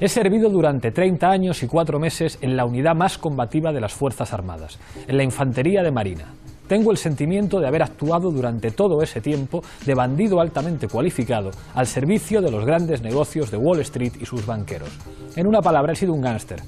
He servido durante 30 años y 4 meses en la unidad más combativa de las Fuerzas Armadas, en la Infantería de Marina. Tengo el sentimiento de haber actuado durante todo ese tiempo de bandido altamente cualificado al servicio de los grandes negocios de Wall Street y sus banqueros. En una palabra, he sido un gánster.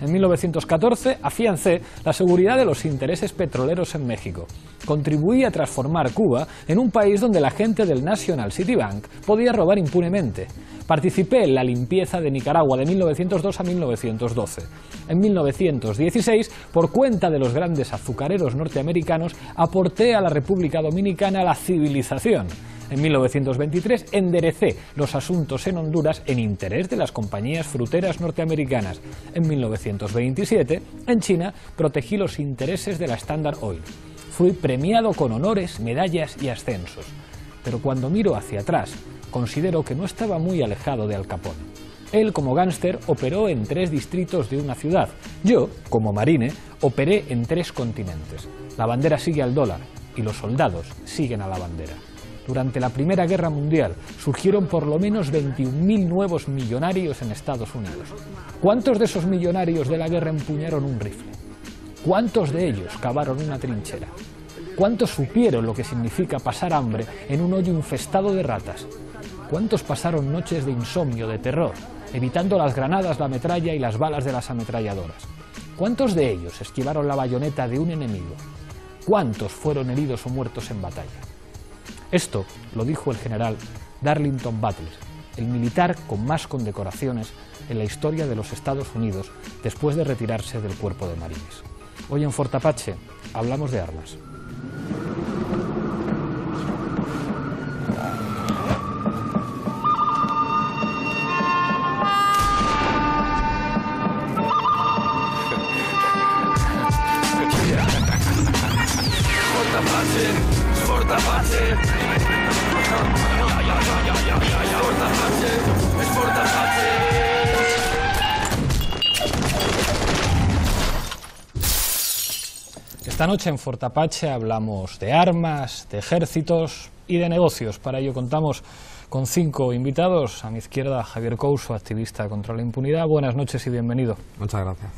En 1914 afiancé la seguridad de los intereses petroleros en México. Contribuí a transformar Cuba en un país donde la gente del National City Bank podía robar impunemente. Participé en la limpieza de Nicaragua de 1902 a 1912. En 1916, por cuenta de los grandes azucareros norteamericanos, aporté a la República Dominicana la civilización en 1923 enderecé los asuntos en Honduras en interés de las compañías fruteras norteamericanas. En 1927, en China, protegí los intereses de la Standard Oil. Fui premiado con honores, medallas y ascensos. Pero cuando miro hacia atrás, considero que no estaba muy alejado de Al Capone. Él, como gángster, operó en tres distritos de una ciudad. Yo, como marine, operé en tres continentes. La bandera sigue al dólar y los soldados siguen a la bandera. Durante la Primera Guerra Mundial surgieron por lo menos 21.000 nuevos millonarios en Estados Unidos. ¿Cuántos de esos millonarios de la guerra empuñaron un rifle? ¿Cuántos de ellos cavaron una trinchera? ¿Cuántos supieron lo que significa pasar hambre en un hoyo infestado de ratas? ¿Cuántos pasaron noches de insomnio, de terror, evitando las granadas, la metralla y las balas de las ametralladoras? ¿Cuántos de ellos esquivaron la bayoneta de un enemigo? ¿Cuántos fueron heridos o muertos en batalla? Esto lo dijo el general Darlington Butler, el militar con más condecoraciones en la historia de los Estados Unidos después de retirarse del cuerpo de marines. Hoy en Fort Apache hablamos de armas. Esta noche en Fortapache hablamos de armas, de ejércitos y de negocios. Para ello contamos con cinco invitados. A mi izquierda, Javier Couso, activista contra la impunidad. Buenas noches y bienvenido. Muchas gracias.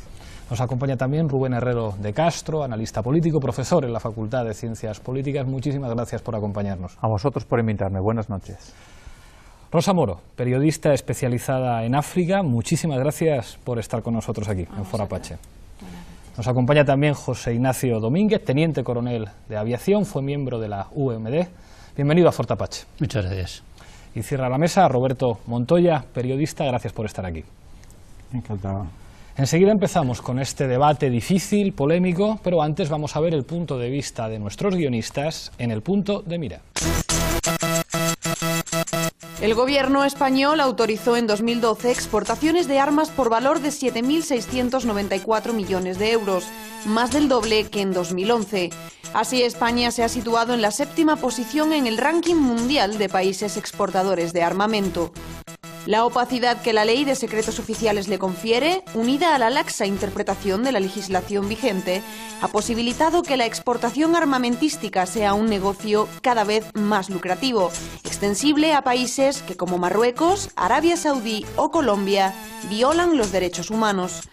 Nos acompaña también Rubén Herrero de Castro, analista político, profesor en la Facultad de Ciencias Políticas. Muchísimas gracias por acompañarnos. A vosotros por invitarme. Buenas noches. Rosa Moro, periodista especializada en África, muchísimas gracias por estar con nosotros aquí, en Forapache. Nos acompaña también José Ignacio Domínguez, teniente coronel de aviación, fue miembro de la UMD. Bienvenido a Fortapache. Muchas gracias. Y cierra la mesa Roberto Montoya, periodista, gracias por estar aquí. Encantado. Enseguida empezamos con este debate difícil, polémico, pero antes vamos a ver el punto de vista de nuestros guionistas en el punto de mira. El gobierno español autorizó en 2012 exportaciones de armas por valor de 7.694 millones de euros, más del doble que en 2011. Así, España se ha situado en la séptima posición en el ranking mundial de países exportadores de armamento. La opacidad que la ley de secretos oficiales le confiere, unida a la laxa interpretación de la legislación vigente, ha posibilitado que la exportación armamentística sea un negocio cada vez más lucrativo, extensible a países que como Marruecos, Arabia Saudí o Colombia violan los derechos humanos.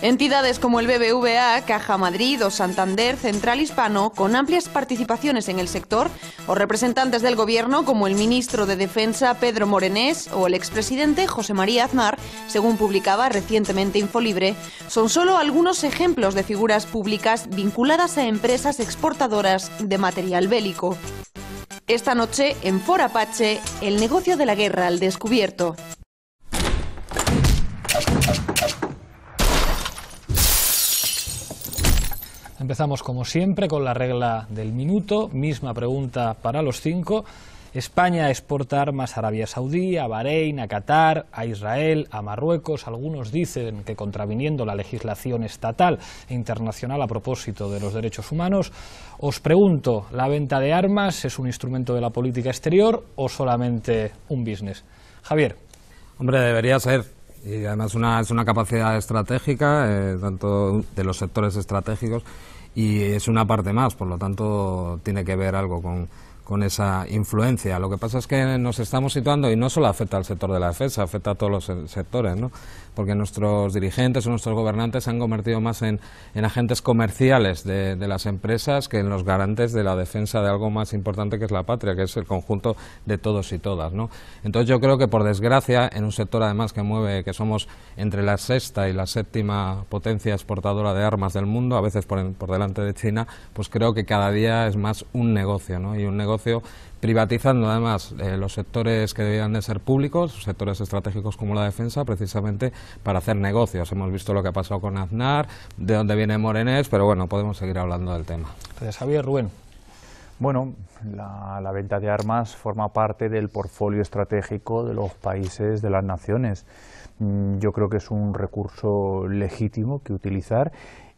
Entidades como el BBVA, Caja Madrid o Santander Central Hispano, con amplias participaciones en el sector, o representantes del gobierno como el ministro de Defensa Pedro Morenés o el expresidente José María Aznar, según publicaba recientemente Infolibre, son solo algunos ejemplos de figuras públicas vinculadas a empresas exportadoras de material bélico. Esta noche, en Apache, el negocio de la guerra al descubierto. Empezamos como siempre con la regla del minuto, misma pregunta para los cinco. España exporta armas a Arabia Saudí, a Bahrein, a Qatar, a Israel, a Marruecos. Algunos dicen que contraviniendo la legislación estatal e internacional a propósito de los derechos humanos. Os pregunto, ¿la venta de armas es un instrumento de la política exterior o solamente un business? Javier. Hombre, debería ser y además una, es una capacidad estratégica, eh, tanto de los sectores estratégicos, y es una parte más, por lo tanto tiene que ver algo con, con esa influencia. Lo que pasa es que nos estamos situando, y no solo afecta al sector de la defensa, afecta a todos los sectores, ¿no? porque nuestros dirigentes o nuestros gobernantes se han convertido más en, agentes comerciales de, las empresas que en los garantes de la defensa de algo más importante que es la patria, que es el conjunto de todos y todas. Entonces yo creo que por desgracia, en un sector además que mueve, que somos entre la sexta y la séptima potencia exportadora de armas del mundo, a veces por, delante de China, pues creo que cada día es más un negocio, y un negocio privatizando además eh, los sectores que debían de ser públicos, sectores estratégicos como la defensa, precisamente para hacer negocios. Hemos visto lo que ha pasado con Aznar, de dónde viene Morenés, pero bueno, podemos seguir hablando del tema. Gracias, Javier. Rubén. Bueno, la, la venta de armas forma parte del portfolio estratégico de los países, de las naciones mm, yo creo que es un recurso legítimo que utilizar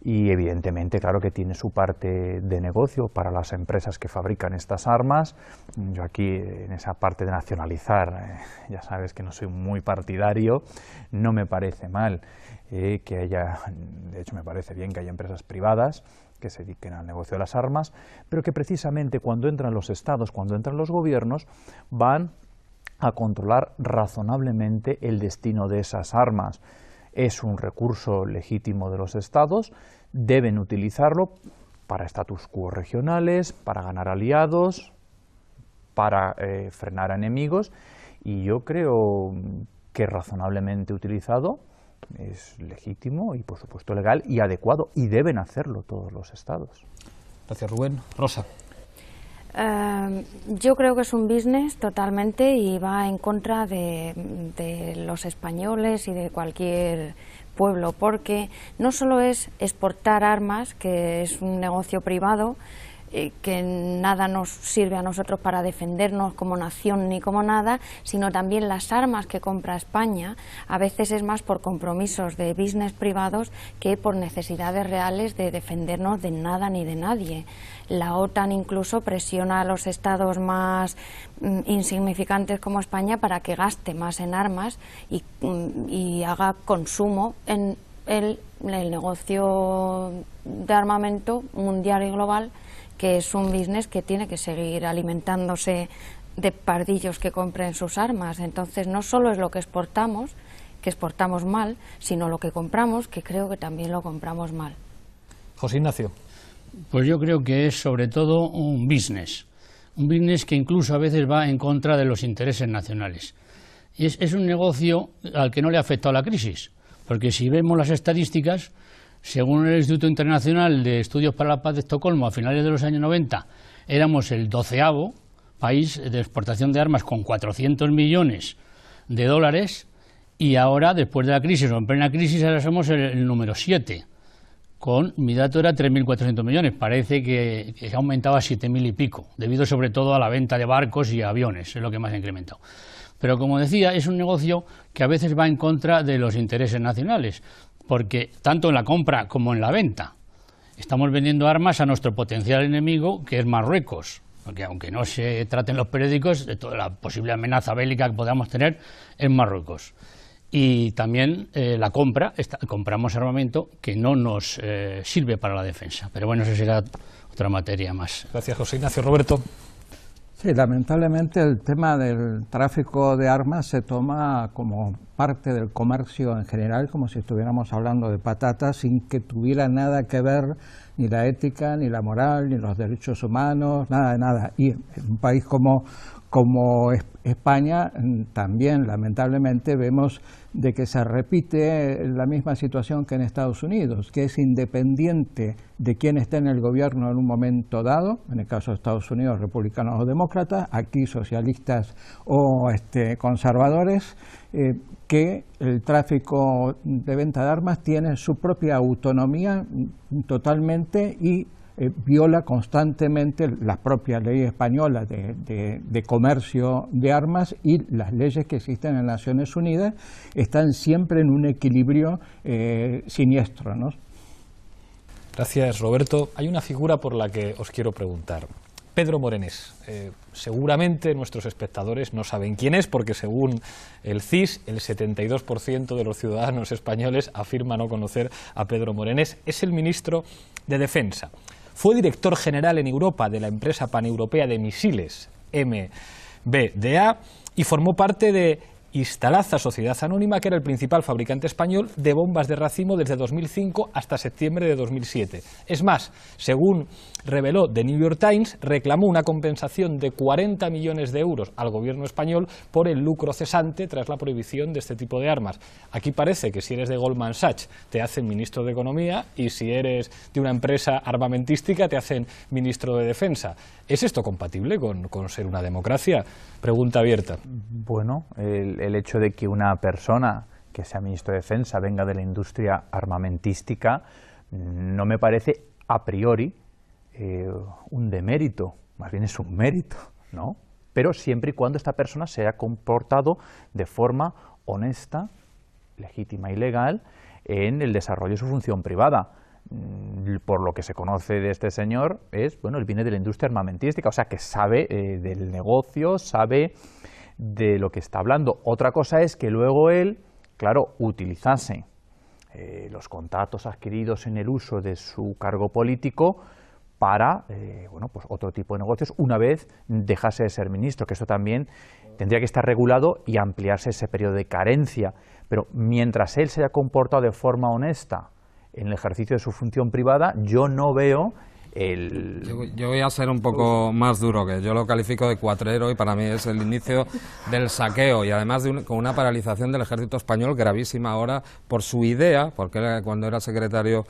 y evidentemente, claro que tiene su parte de negocio para las empresas que fabrican estas armas. Yo aquí, en esa parte de nacionalizar, eh, ya sabes que no soy muy partidario, no me parece mal eh, que haya, de hecho me parece bien que haya empresas privadas que se dediquen al negocio de las armas, pero que precisamente cuando entran los estados, cuando entran los gobiernos, van a controlar razonablemente el destino de esas armas es un recurso legítimo de los estados, deben utilizarlo para estatus quo regionales, para ganar aliados, para eh, frenar enemigos y yo creo que razonablemente utilizado es legítimo y por supuesto legal y adecuado y deben hacerlo todos los estados. Gracias Rubén. Rosa. Em, yo creo que es un business totalmente y va en contra de los españoles y de cualquier pueblo, porque no solo es exportar armas, que es un negocio privado, eh, que nada nos sirve a nosotros para defendernos como nación ni como nada, sino también las armas que compra España, a veces es más por compromisos de business privados que por necesidades reales de defendernos de nada ni de nadie. La OTAN incluso presiona a los estados más mm, insignificantes como España para que gaste más en armas y, mm, haga consumo en el negocio de armamento mundial y global que es un business que tiene que seguir alimentándose de pardillos que compren sus armas. Entonces, no solo es lo que exportamos, que exportamos mal, sino lo que compramos, que creo que también lo compramos mal. José Ignacio. Pues yo creo que es sobre todo un business, un business que incluso a veces va en contra de los intereses nacionales. Es, es un negocio al que no le ha afectado la crisis, porque si vemos las estadísticas, según el Instituto Internacional de Estudios para la Paz de Estocolmo, a finales de los años 90, éramos el doceavo país de exportación de armas con 400 millones de dólares y ahora, después de la crisis o en plena crisis, ahora somos el, número 7. Con, mi dato era 3.400 millones, parece que, ha aumentado a 7.000 y pico, debido sobre todo a la venta de barcos y aviones, es lo que más ha incrementado. Pero como decía, es un negocio que a veces va en contra de los intereses nacionales porque tanto en la compra como en la venta estamos vendiendo armas a nuestro potencial enemigo, que es Marruecos. Porque aunque no se traten los periódicos, de toda la posible amenaza bélica que podamos tener en Marruecos. Y también eh, la compra, compramos armamento que no nos eh, sirve para la defensa. Pero bueno, eso será otra materia más. Gracias, José Ignacio. Roberto lamentablemente el tema del tráfico de armas se toma como parte del comercio en general, como si estuviéramos hablando de patatas, sin que tuviera nada que ver ni la ética, ni la moral, ni los derechos humanos, nada de nada. Y en un país como, como España mm, también, lamentablemente, vemos de que se repite la misma situación que en Estados Unidos, que es independiente de quién esté en el gobierno en un momento dado, en el caso de Estados Unidos, republicanos o demócratas, aquí socialistas o este, conservadores, eh, que el tráfico de venta de armas tiene su propia autonomía totalmente y eh, viola constantemente las propias leyes españolas de, comercio de armas y las leyes que existen en las Naciones Unidas están siempre en un equilibrio eh, siniestro. Gracias, Roberto. Hay una figura por la que os quiero preguntar. Pedro Morenés. Eh, seguramente nuestros espectadores no saben quién es, porque según el CIS, el 72% de los ciudadanos españoles afirma no conocer a Pedro Morenés. Es el ministro de Defensa. Fue director general en Europa de la empresa paneuropea de misiles MBDA y formó parte de Instalaza Sociedad Anónima, que era el principal fabricante español de bombas de racimo desde 2005 hasta septiembre de 2007. Es más, según reveló The New York Times, reclamó una compensación de 40 millones de euros al gobierno español por el lucro cesante tras la prohibición de este tipo de armas. Aquí parece que si eres de Goldman Sachs te hacen ministro de Economía y si eres de una empresa armamentística te hacen ministro de Defensa. ¿Es esto compatible con, ser una democracia? Pregunta abierta. Bueno, el hecho de que una persona que sea ministro de Defensa venga de la industria armamentística mm, no me parece a priori eh, un demérito, más bien es un mérito, ¿no? Pero siempre y cuando esta persona se haya comportado de forma honesta, legítima y legal en el desarrollo de su función privada. Mm, por lo que se conoce de este señor es, bueno, él viene de la industria armamentística, o sea que sabe eh, del negocio, sabe de lo que está hablando. Otra cosa es que luego él, claro, utilizase eh, los contratos adquiridos en el uso de su cargo político para eh, bueno, pues otro tipo de negocios una vez dejase de ser ministro, que esto también tendría que estar regulado y ampliarse ese periodo de carencia. Pero mientras él se haya comportado de forma honesta en el ejercicio de su función privada, yo no veo el... Yo, voy a ser un poco más duro, que yo lo califico de cuatrero y para mí es el inicio del saqueo y además con una paralización del ejército español gravísima ahora por su idea, porque cuando era secretario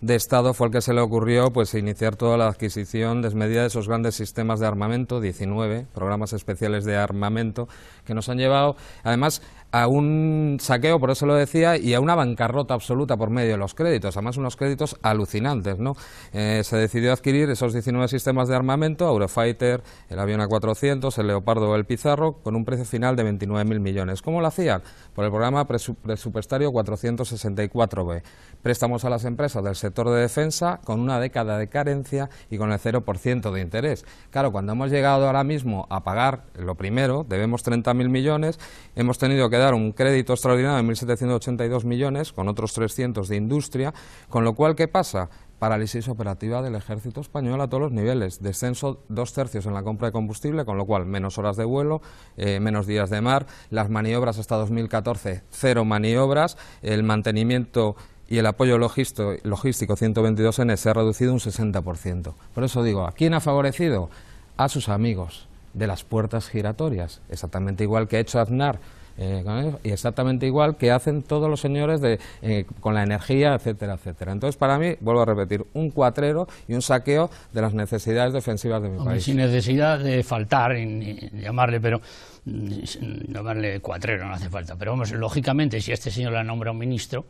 de Estado fue el que se le ocurrió pues, iniciar toda la adquisición desmedida de esos grandes sistemas de armamento, 19 programas especiales de armamento, que nos han llevado, además, a un saqueo, por eso lo decía, y a una bancarrota absoluta por medio de los créditos, además unos créditos alucinantes. ¿no? Eh, se decidió adquirir esos 19 sistemas de armamento, Eurofighter, el avión A400, el Leopardo o el Pizarro, con un precio final de 29.000 millones. ¿Cómo lo hacían? Por el programa presupuestario 464B. Préstamos a las empresas del sector de defensa con una década de carencia y con el 0% de interés. Claro, cuando hemos llegado ahora mismo a pagar lo primero, debemos 30.000 millones, hemos tenido que dar un crédito extraordinario de 1.782 millones, con otros 300 de industria, con lo cual, ¿qué pasa? parálisis operativa del ejército español a todos los niveles, descenso dos tercios en la compra de combustible, con lo cual menos horas de vuelo, eh, menos días de mar, las maniobras hasta 2014, cero maniobras, el mantenimiento y el apoyo logístico, logístico 122N se ha reducido un 60%. Por eso digo, ¿a quién ha favorecido? A sus amigos de las puertas giratorias, exactamente igual que ha hecho Aznar eh, y exactamente igual que hacen todos los señores de, eh, con la energía, etcétera, etcétera. Entonces, para mí, vuelvo a repetir, un cuatrero y un saqueo de las necesidades defensivas de mi país. Sin necesidad de faltar, en, llamarle, pero mm, llamarle cuatrero no hace falta. Pero vamos, lógicamente, si este señor la nombra un ministro,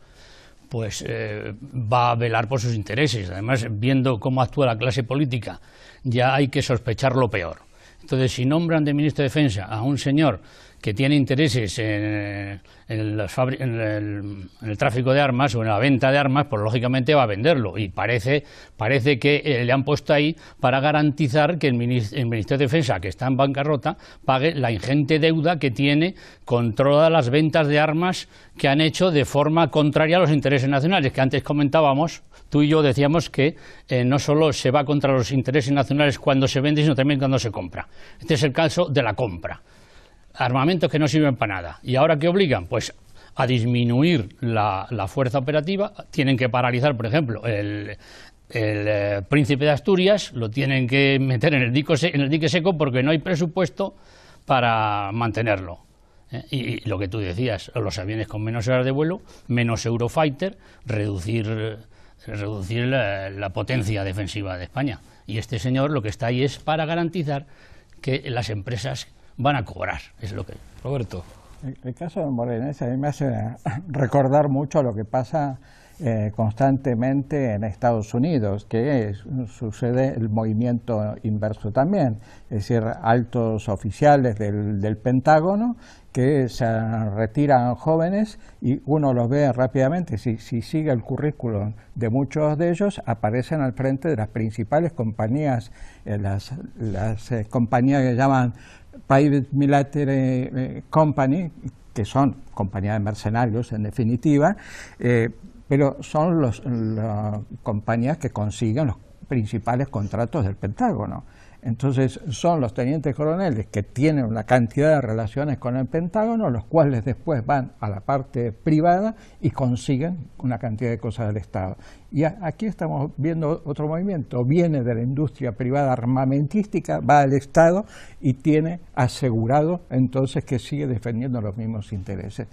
pues eh, va a velar por sus intereses. Además, viendo cómo actúa la clase política, ya hay que sospechar lo peor. Entonces, si nombran de ministro de Defensa a un señor que tiene intereses en, el, tráfico de armas o en la venta de armas, pues lógicamente va a venderlo. Y parece, parece que eh, le han puesto ahí para garantizar que el, Ministerio de Defensa, que está en bancarrota, pague la ingente deuda que tiene con todas las ventas de armas que han hecho de forma contraria a los intereses nacionales, que antes comentábamos, tú y yo decíamos que eh, no solo se va contra los intereses nacionales cuando se vende, sino también cuando se compra. Este es el caso de la compra armamentos que no sirven para nada. ¿Y ahora qué obligan? Pues a disminuir la, fuerza operativa, tienen que paralizar, por ejemplo, el, eh, príncipe de Asturias, lo tienen que meter en el, en el dique seco porque no hay presupuesto para mantenerlo. ¿eh? Y, lo que tú decías, los aviones con menos horas de vuelo, menos Eurofighter, reducir, la potencia defensiva de España. Y este señor lo que está ahí es para garantizar que las empresas van a cobrar, es lo que... Roberto. El, caso de Morenés a mí me hace recordar mucho lo que pasa eh, constantemente en Estados Unidos, que sucede el movimiento inverso también, es decir, altos oficiales del, del Pentágono que se retiran jóvenes y uno los ve rápidamente, si, si sigue el currículum de muchos de ellos, aparecen al frente de las principales compañías, eh, las, las eh, compañías que llaman private military eh, company, que son compañías de mercenarios en definitiva, eh, pero son las compañías que consiguen los principales contratos del Pentágono. Entonces son los tenientes coroneles que tienen una cantidad de relaciones con el Pentágono, los cuales después van a la parte privada y consiguen una cantidad de cosas del Estado. Y aquí estamos viendo otro movimiento. Viene de la industria privada armamentística, va al Estado y tiene asegurado entonces que sigue defendiendo los mismos intereses.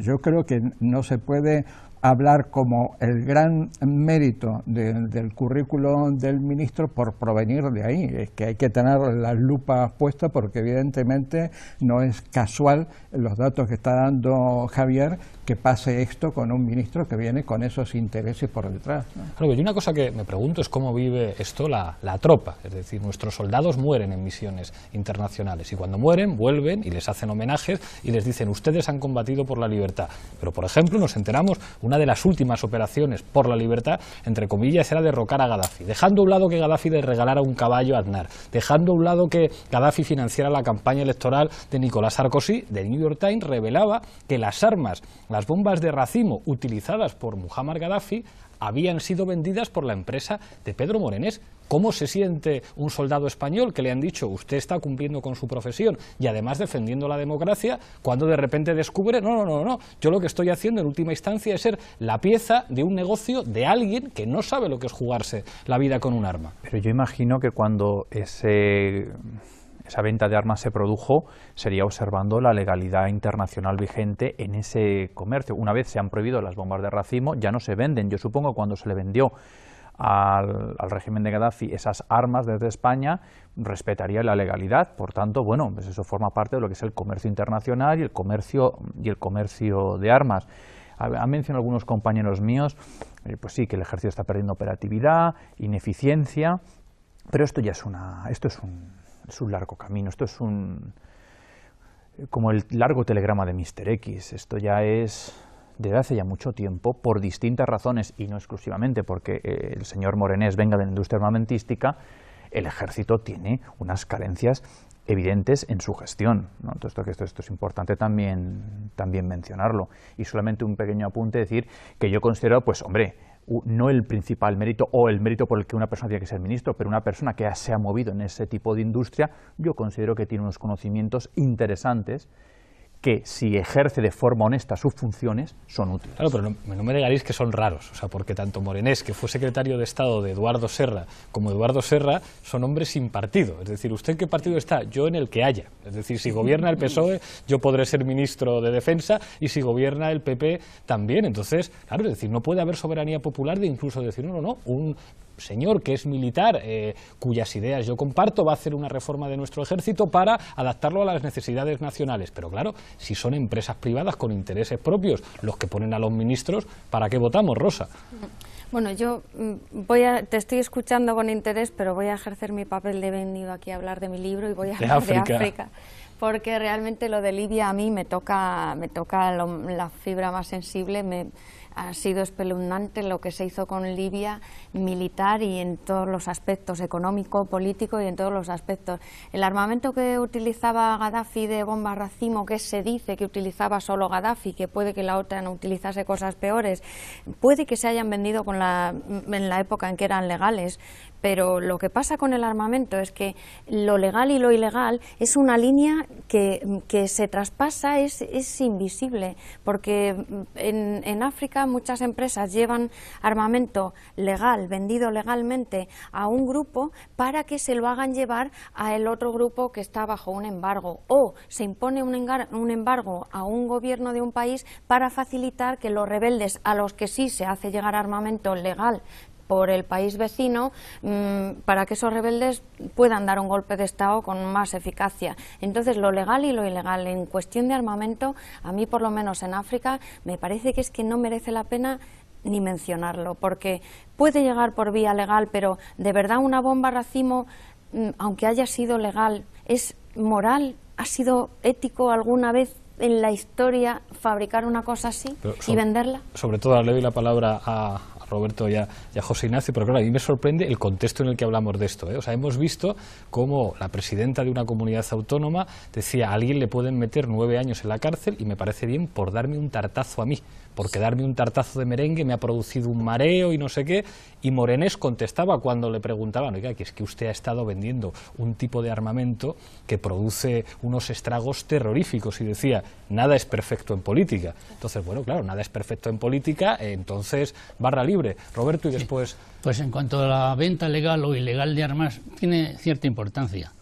Yo creo que no se puede hablar como el gran mérito del currículum del ministro por provenir de ahí. Es que hay que tener las lupa puesta porque evidentemente no es casual los datos que está dando Javier que pase esto con un ministro que viene con esos intereses por detrás. y una cosa que me pregunto es cómo vive esto la, tropa. Es decir, nuestros soldados mueren en misiones internacionales y cuando mueren vuelven y les hacen homenajes y les dicen ustedes han combatido por la libertad. Pero, por ejemplo, nos enteramos, una de las últimas operaciones por la libertad, entre comillas, era derrocar a Gaddafi, dejando a un lado que Gaddafi le regalara un caballo a Aznar, dejando a un lado que Gaddafi financiara la campaña electoral de Nicolás Sarkozy, The New York Times revelaba que las armas, las bombas de racimo utilizadas por Muhammad Gaddafi habían sido vendidas por la empresa de Pedro Morenés. ¿Cómo se siente un soldado español que le han dicho usted está cumpliendo con su profesión y además defendiendo la democracia cuando de repente descubre, no, no, no, no, yo lo que estoy haciendo en última instancia es ser la pieza de un negocio de alguien que no sabe lo que es jugarse la vida con un arma? Pero yo imagino que cuando ese esa venta de armas se produjo sería observando la legalidad internacional vigente en ese comercio. Una vez se han prohibido las bombas de racimo, ya no se venden. Yo supongo cuando se le vendió al, régimen de Gaddafi esas armas desde España, respetaría la legalidad. Por tanto, bueno, pues eso forma parte de lo que es el comercio internacional y el comercio, y el comercio de armas. Han mencionado algunos compañeros míos, eh, pues sí, que el ejército está perdiendo operatividad, ineficiencia, pero esto ya es, una, esto es un, es un largo camino, esto es un como el largo telegrama de Mr. X, esto ya es desde hace ya mucho tiempo, por distintas razones, y no exclusivamente porque eh, el señor Morenés venga de la industria armamentística, el ejército tiene unas carencias evidentes en su gestión. Entonces, esto, esto, esto, es importante también, también mencionarlo. Y solamente un pequeño apunte, decir que yo considero, pues hombre, no el principal mérito o el mérito por el que una persona tiene que ser ministro, pero una persona que se ha movido en ese tipo de industria, yo considero que tiene unos conocimientos interesantes que si ejerce de forma honesta sus funciones son útiles. Claro, pero no, me negaréis que son raros, o sea, porque tanto Morenés, que fue secretario de Estado de Eduardo Serra, como Eduardo Serra, son hombres sin partido. Es decir, ¿usted en qué partido está? Yo en el que haya. Es decir, si gobierna el PSOE, yo podré ser ministro de Defensa, y si gobierna el PP, también. Entonces, claro, es decir, no puede haber soberanía popular de incluso decir, no, no, no, un señor que es militar, eh, cuyas ideas yo comparto, va a hacer una reforma de nuestro ejército para adaptarlo a las necesidades nacionales. Pero claro, si son empresas privadas con intereses propios los que ponen a los ministros, ¿para qué votamos, Rosa? Bueno, yo mm, voy te estoy escuchando con interés, pero voy a ejercer mi papel de venido aquí a hablar de mi libro y voy a hablar de África porque realmente lo de Libia a mí me toca, me toca la fibra más sensible, me, ha sido espeluznante lo que se hizo con Libia militar y en todos los aspectos, económico, político y en todos los aspectos. El armamento que utilizaba Gaddafi de bomba racimo, que se dice que utilizaba solo Gaddafi, que puede que la OTAN utilizase cosas peores, puede que se hayan vendido con la, en la época en que eran legales, pero lo que pasa con el armamento es que lo legal y lo ilegal es una línea que, que se traspasa, es, invisible, porque mm, en, en, África muchas empresas llevan armamento legal, vendido legalmente a un grupo para que se lo hagan llevar a el otro grupo que está bajo un embargo o se impone un, un embargo a un gobierno de un país para facilitar que los rebeldes a los que sí se hace llegar armamento legal por el país vecino mm, para que esos rebeldes puedan dar un golpe de Estado con más eficacia. Entonces, lo legal y lo ilegal en cuestión de armamento, a mí por lo menos en África, me parece que es que no merece la pena ni mencionarlo, porque puede llegar por vía legal, pero de verdad una bomba racimo, mm, aunque haya sido legal, es moral, ha sido ético alguna vez en la historia fabricar una cosa así y venderla? Sobre todo, le doy la palabra a, Roberto y a, José Ignacio, pero claro, a mí me sorprende el contexto en el que hablamos de esto. ¿eh? O sea, hemos visto cómo la presidenta de una comunidad autónoma decía a alguien le pueden meter nueve años en la cárcel y me parece bien por darme un tartazo a mí porque darme un tartazo de merengue me ha producido un mareo y no sé qué. Y Morenés contestaba cuando le preguntaban, oiga, que es que usted ha estado vendiendo un tipo de armamento que produce unos estragos terroríficos y decía, nada es perfecto en política. Entonces, bueno, claro, nada es perfecto en política, entonces barra libre. Roberto, y después... Pues en cuanto a la venta legal o ilegal de armas, tiene cierta importancia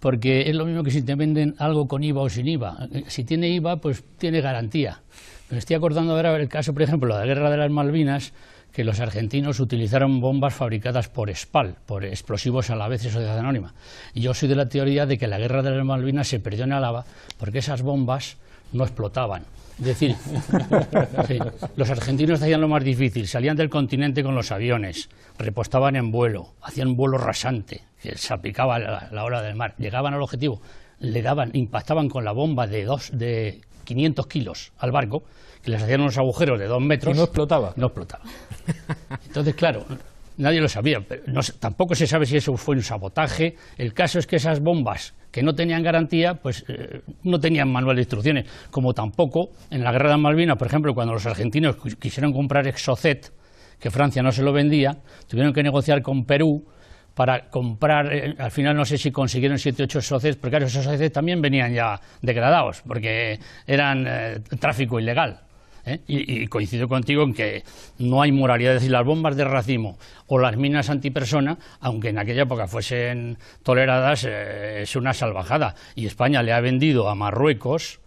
porque es lo mismo que si te venden algo con IVA o sin IVA. Eh, si tiene IVA, pues tiene garantía. Me estoy acordando ahora el caso, por ejemplo, de la Guerra de las Malvinas, que los argentinos utilizaron bombas fabricadas por SPAL, por explosivos a la vez de Sociedad Anónima. Y yo soy de la teoría de que la guerra de las Malvinas se perdió en alaba porque esas bombas no explotaban. Es decir, los argentinos hacían lo más difícil, salían del continente con los aviones, repostaban en vuelo, hacían un vuelo rasante, que aplicaba la, la ola del mar, llegaban al objetivo, le daban, impactaban con la bomba de dos, de 500 kilos al barco, que les hacían unos agujeros de dos metros. Y no explotaba. No explotaba. Entonces, claro, nadie lo sabía. tampoco se sabe si eso fue un sabotaje. El caso es que esas bombas que no tenían garantía, pues eh, no tenían manual de instrucciones. Como tampoco en la guerra de Malvinas, por ejemplo, cuando los argentinos quisieron comprar Exocet, que Francia no se lo vendía, tuvieron que negociar con Perú para comprar, eh, al final no sé si consiguieron o ocho socios, porque claro, esos socios también venían ya degradados, porque eran eh, tráfico ilegal. ¿eh? Y, y, coincido contigo en que no hay moralidad, es decir, las bombas de racimo o las minas antipersona, aunque en aquella época fuesen toleradas, es una salvajada. Y España le ha vendido a Marruecos,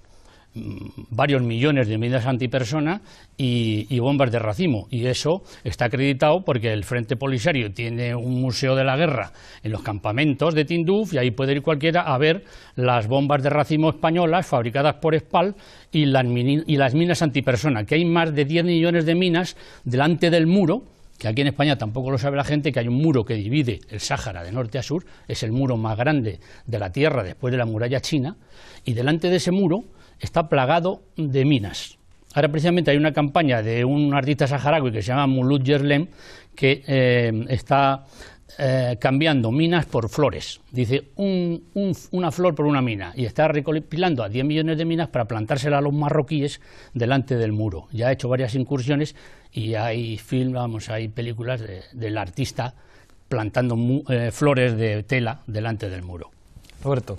varios millones de minas antipersona y, bombas de racimo. Y eso está acreditado porque el Frente Polisario tiene un museo de la guerra en los campamentos de Tinduf y ahí puede ir cualquiera a ver las bombas de racimo españolas fabricadas por Espal y las, y las minas antipersona, que hay más de 10 millones de minas delante del muro que aquí en España tampoco lo sabe la gente, que hay un muro que divide el Sáhara de norte a sur, es el muro más grande de la Tierra después de la muralla china, y delante de ese muro está plagado de minas. Ahora precisamente hay una campaña de un artista saharaui que se llama Mulut Yerlem que eh, está eh, cambiando minas por flores. Dice una flor por una mina y está recopilando a 10 millones de minas para plantárselas a los marroquíes delante del muro. Ya ha hecho varias incursiones y hay hay películas del artista plantando eh, flores de tela delante del muro. Roberto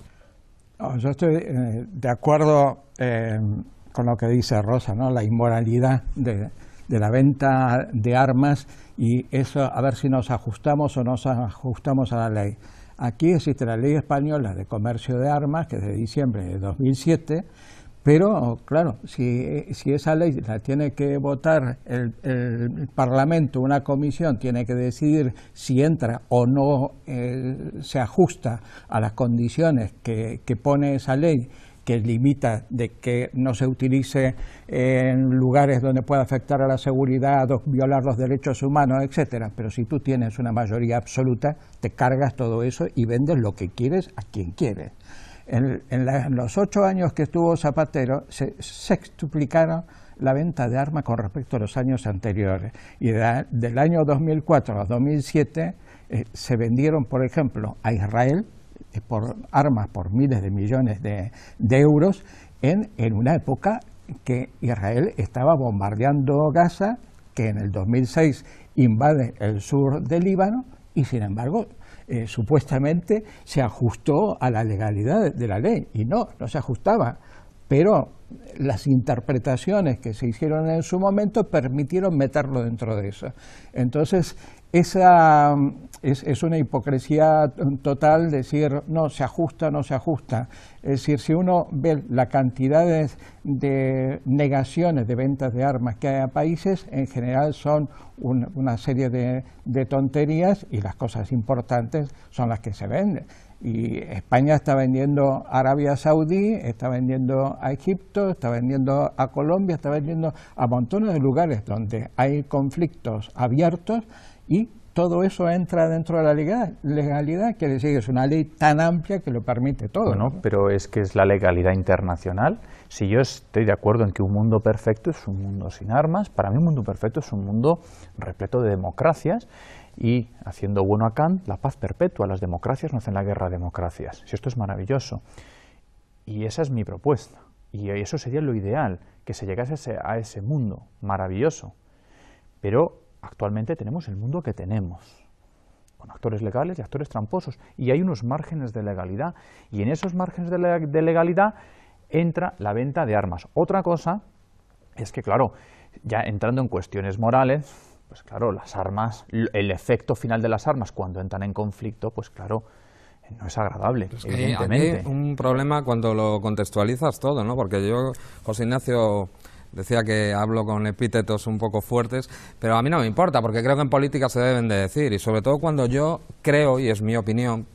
yo estoy eh, de acuerdo eh, con lo que dice Rosa, la inmoralidad de, la venta de armas y eso, a ver si nos ajustamos o nos ajustamos a la ley. Aquí existe la ley española de comercio de armas, que es de diciembre de 2007, pero, claro, si, esa ley la tiene que votar el, Parlamento, una comisión tiene que decidir si entra o no eh, se ajusta a las condiciones que, pone esa ley que limita de que no se utilice en lugares donde pueda afectar a la seguridad o violar los derechos humanos, etcétera. Pero si tú tienes una mayoría absoluta, te cargas todo eso y vendes lo que quieres a quien quieres. En, los ocho años que estuvo Zapatero se sextuplicaron la venta de armas con respecto a los años anteriores. Y del año 2004 a 2007 eh, se vendieron, por ejemplo, a Israel eh, por armas por miles de millones de, euros en, en, una época que Israel estaba bombardeando Gaza, que en el 2006 invade el sur del Líbano y sin embargo eh, supuestamente se ajustó a la legalidad de la ley, y no, no se ajustaba, pero las interpretaciones que se hicieron en su momento permitieron meterlo dentro de eso. Entonces, esa, mm, es, una hipocresía total decir no se ajusta, no se ajusta. Es decir, si uno ve la cantidad de, negaciones de ventas de armas que hay a países, en general son una serie de, de tonterías y las cosas importantes son las que se venden. Y España está vendiendo a Arabia Saudí, está vendiendo a Egipto, está vendiendo a Colombia, está vendiendo a montones de lugares donde hay conflictos abiertos y todo eso entra dentro de la legalidad, legalidad que sigue es una ley tan amplia que lo permite todo. pero es que es la legalidad internacional. Si yo estoy de acuerdo en que un mundo perfecto es un mundo sin armas, para mí un mundo perfecto es un mundo repleto de democracias y, haciendo bueno a Kant, la paz perpetua, las democracias no hacen la guerra a democracias. Si esto es maravilloso. Y esa es mi propuesta. Y eso sería lo ideal, que se llegase a ese mundo maravilloso. Pero actualmente tenemos el mundo que tenemos, con actores legales y actores tramposos, y hay unos márgenes de legalidad, y en esos márgenes de, legalidad entra la venta de armas. Otra cosa es que, claro, ya entrando en cuestiones morales, pues claro, las armas, el efecto final de las armas cuando entran en conflicto, pues claro, no es agradable, evidentemente. un problema cuando lo contextualizas todo, ¿no? Porque yo, José Ignacio Decía que hablo con epítetos un poco fuertes, pero a mí no me importa, porque creo que en política se deben de decir, y sobre todo cuando yo creo, y es mi opinión,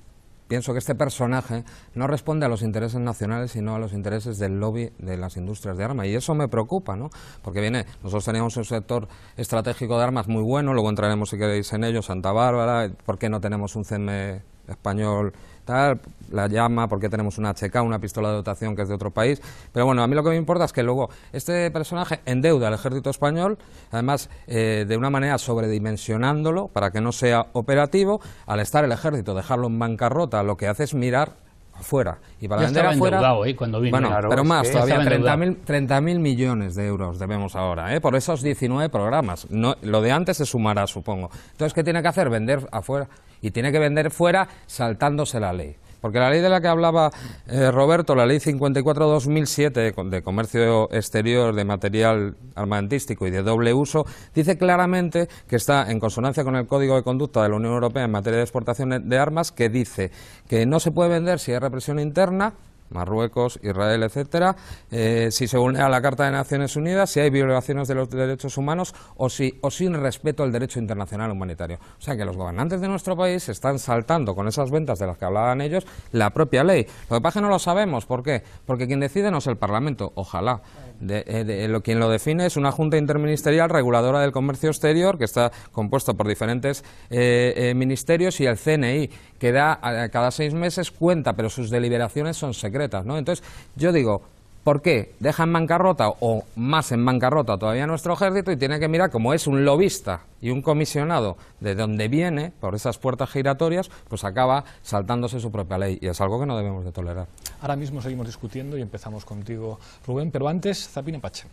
pienso que este personaje no responde a los intereses nacionales, sino a los intereses del lobby de las industrias de armas. Y eso me preocupa, ¿no? Porque viene, nosotros teníamos un sector estratégico de armas muy bueno, luego entraremos si queréis en ello, Santa Bárbara, ¿por qué no tenemos un CME español tal, la llama, porque tenemos una HK, una pistola de dotación que es de otro país. Pero bueno, a mí lo que me importa es que luego este personaje endeuda al ejército español, además eh, de una manera sobredimensionándolo para que no sea operativo. Al estar el ejército, dejarlo en bancarrota, lo que hace es mirar afuera. Y para ya vender afuera. ¿eh? cuando vino, pero más, todavía 30.000 30 millones de euros debemos ahora, ¿eh? por esos 19 programas. No, lo de antes se sumará, supongo. Entonces, ¿qué tiene que hacer? Vender afuera y tiene que vender fuera saltándose la ley. Porque la ley de la que hablaba eh, Roberto, la ley 54-2007 de comercio exterior de material armamentístico y de doble uso, dice claramente que está en consonancia con el Código de Conducta de la Unión Europea en materia de exportación de armas, que dice que no se puede vender si hay represión interna, Marruecos, Israel, etcétera, eh, si se une a la Carta de Naciones Unidas, si hay violaciones de los derechos humanos o si o sin respeto al derecho internacional humanitario. O sea que los gobernantes de nuestro país están saltando con esas ventas de las que hablaban ellos la propia ley. Lo que pasa es que no lo sabemos, ¿por qué? Porque quien decide no es el Parlamento, ojalá. De, eh, eh, lo, quien lo define es una Junta Interministerial Reguladora del Comercio Exterior, que está compuesta por diferentes eh, ministerios, y el CNI, que da cada seis meses cuenta, pero sus deliberaciones son secretas. ¿no? Entonces, yo digo, ¿Por qué? Deja en bancarrota o más en bancarrota todavía nuestro ejército y tiene que mirar cómo es un lobista y un comisionado de donde viene, por esas puertas giratorias, pues acaba saltándose su propia ley y es algo que no debemos de tolerar. Ahora mismo seguimos discutiendo y empezamos contigo, Rubén, pero antes, Zapine Pache.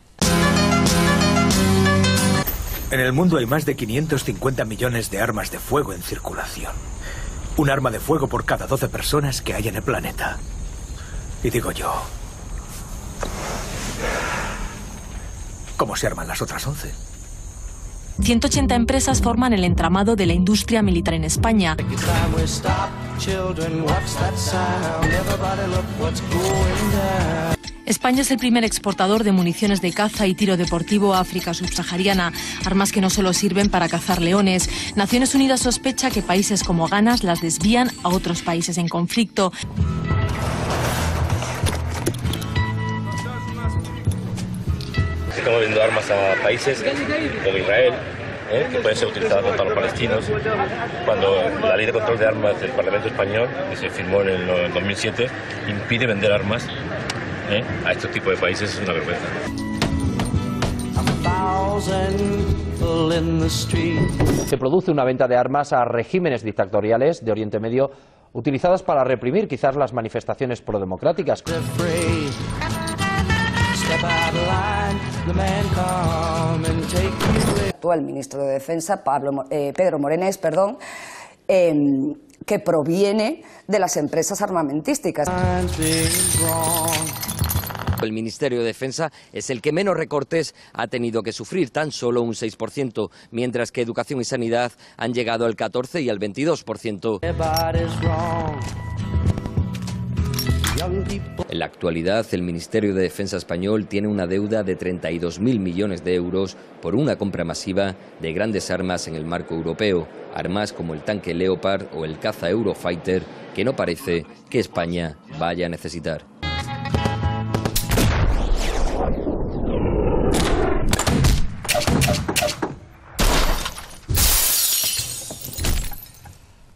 En el mundo hay más de 550 millones de armas de fuego en circulación. Un arma de fuego por cada 12 personas que hay en el planeta. Y digo yo, ¿cómo se arman las otras 11? 180 empresas forman el entramado de la industria militar en España. España es el primer exportador de municiones de caza y tiro deportivo a África subsahariana, armas que no solo sirven para cazar leones. Naciones Unidas sospecha que países como Ganas las desvían a otros países en conflicto. Estamos viendo armas a países como Israel, ¿eh? que puede ser utilizadas contra los palestinos. Cuando la ley de control de armas del Parlamento español, que se firmó en el 2007, impide vender armas ¿eh? a estos tipos de países, es una vergüenza. Se produce una venta de armas a regímenes dictatoriales de Oriente Medio utilizadas para reprimir quizás las manifestaciones prodemocráticas actual ministro de Defensa, Pablo, eh, Pedro Morenés, perdón, em, que proviene de las empresas armamentísticas. El Ministerio de Defensa es el que menos recortes ha tenido que sufrir, tan solo un 6%, mientras que Educación y Sanidad han llegado al 14 y al 22%. En la actualidad, el Ministerio de Defensa español tiene una deuda de 32.000 millones de euros por una compra masiva de grandes armas en el marco europeo, armas como el tanque Leopard o el caza Eurofighter, que no parece que España vaya a necesitar.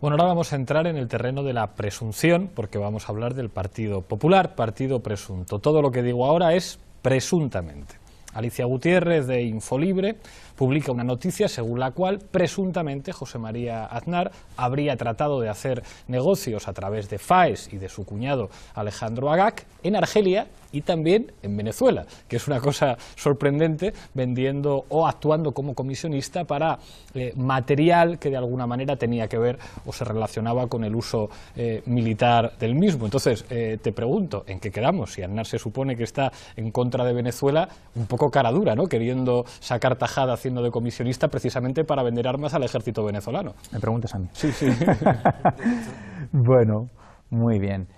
Bueno, ahora vamos a entrar en el terreno de la presunción, porque vamos a hablar del Partido Popular, partido presunto. Todo lo que digo ahora es presuntamente. Alicia Gutiérrez de Infolibre publica una noticia según la cual presuntamente José María Aznar habría tratado de hacer negocios a través de FAES y de su cuñado Alejandro Agac en Argelia y también en Venezuela, que es una cosa sorprendente, vendiendo o actuando como comisionista para eh, material que de alguna manera tenía que ver o se relacionaba con el uso eh, militar del mismo. Entonces, eh, te pregunto, ¿en qué quedamos? Si Aznar se supone que está en contra de Venezuela, un poco cara dura, ¿no? Queriendo sacar tajada haciendo de comisionista precisamente para vender armas al ejército venezolano. Me preguntas a mí. Sí, sí. bueno, muy bien.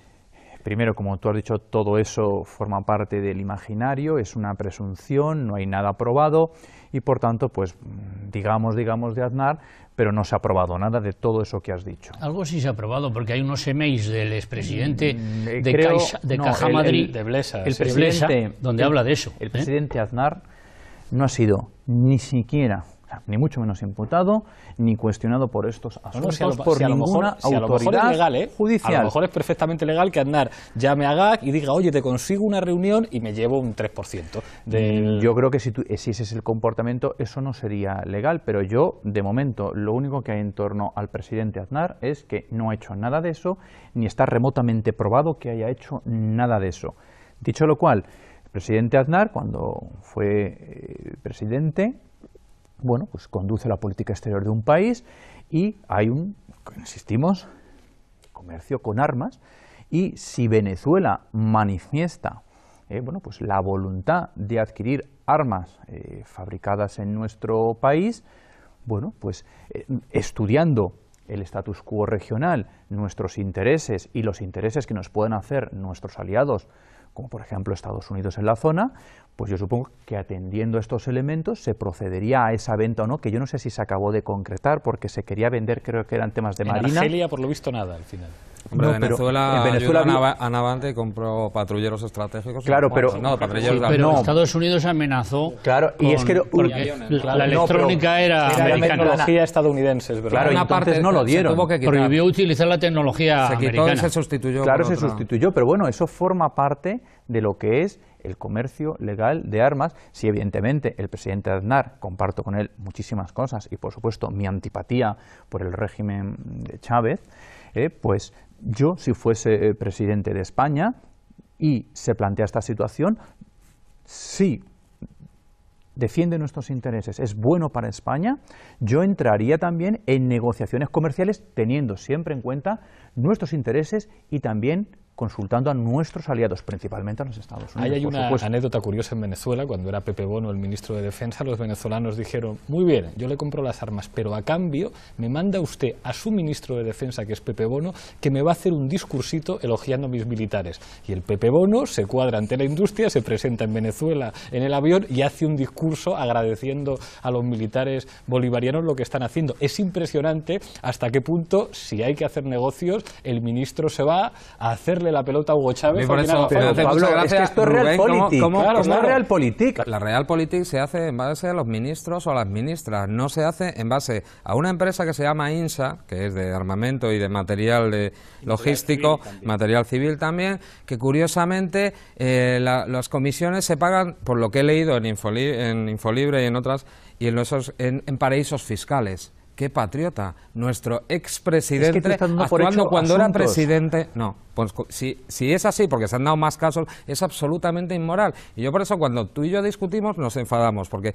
Primero, como tú has dicho, todo eso forma parte del imaginario, es una presunción, no hay nada probado y por tanto, pues digamos, digamos de Aznar, pero no se ha probado nada de todo eso que has dicho. Algo sí se ha probado, porque hay unos emails del expresidente mm, de, de Caja Madrid, de Blesa, donde habla de eso. El ¿eh? presidente Aznar no ha sido ni siquiera ni mucho menos imputado, ni cuestionado por estos asuntos, por ninguna autoridad ¿eh? a lo judicial. A lo mejor es perfectamente legal que Andar llame a GAC y diga, oye, te consigo una reunión y me llevo un 3%. Mm, yo creo que si, eh, si ese es el comportamiento, eso no sería legal, pero yo, de momento, lo único que hay en torno al presidente Aznar es que no ha hecho nada de eso, ni está remotamente probado que haya hecho nada de eso. Dicho lo cual, presidente Aznar, cuando fue eh, presidente, bueno, pues conduce la política exterior de un país y hay un, insistimos, comercio con armas y si Venezuela manifiesta eh, bueno, pues la voluntad de adquirir armas eh, fabricadas en nuestro país, bueno, pues estudiando el status quo regional, nuestros intereses y los intereses que nos pueden hacer nuestros aliados como por ejemplo Estados Unidos en la zona, pues yo supongo que atendiendo a estos elementos se procedería a esa venta o no, que yo no sé si se acabó de concretar porque se quería vender, creo que eran temas de en Marina. Argelia, por lo visto, nada al final. Venezuela, en Venezuela Navante compró patrulleros estratégicos. Claro, pero, Estados Unidos amenazó. Claro, y es que la, electrónica era, era tecnología estadounidense, Claro, una no lo dieron. prohibió utilizar la tecnología se sustituyó. Claro, se sustituyó, pero bueno, eso forma parte de lo que es el comercio legal de armas, si evidentemente el presidente Aznar, comparto con él muchísimas cosas y por supuesto mi antipatía por el régimen de Chávez, eh, pues yo, si fuese eh, presidente de España y se plantea esta situación, si defiende nuestros intereses, es bueno para España, yo entraría también en negociaciones comerciales teniendo siempre en cuenta nuestros intereses y también consultando a nuestros aliados, principalmente a los Estados Unidos. hay una anécdota curiosa en Venezuela, cuando era Pepe Bono el ministro de Defensa, los venezolanos dijeron, muy bien, yo le compro las armas, pero a cambio me manda usted a su ministro de Defensa, que es Pepe Bono, que me va a hacer un discursito elogiando a mis militares. Y el Pepe Bono se cuadra ante la industria, se presenta en Venezuela en el avión y hace un discurso agradeciendo a los militares bolivarianos lo que están haciendo. Es impresionante hasta qué punto, si hay que hacer negocios, el ministro se va a hacer la pelota a Hugo Chávez. es que esto es Real Realpolitik. La Realpolitik se hace en base a los ministros o a las ministras, no se hace en base a una empresa que se llama INSA, que es de armamento y de material logístico, material civil, también, que curiosamente eh, las comisiones se pagan, por lo que he leído en, Infoli, en Infolibre y en otras, y en, esos, en, paraísos fiscales qué patriota, nuestro expresidente cuando era presidente, no, pues si, es así, porque se han dado más casos, es absolutamente inmoral. Y yo por eso cuando tú y yo discutimos nos enfadamos, porque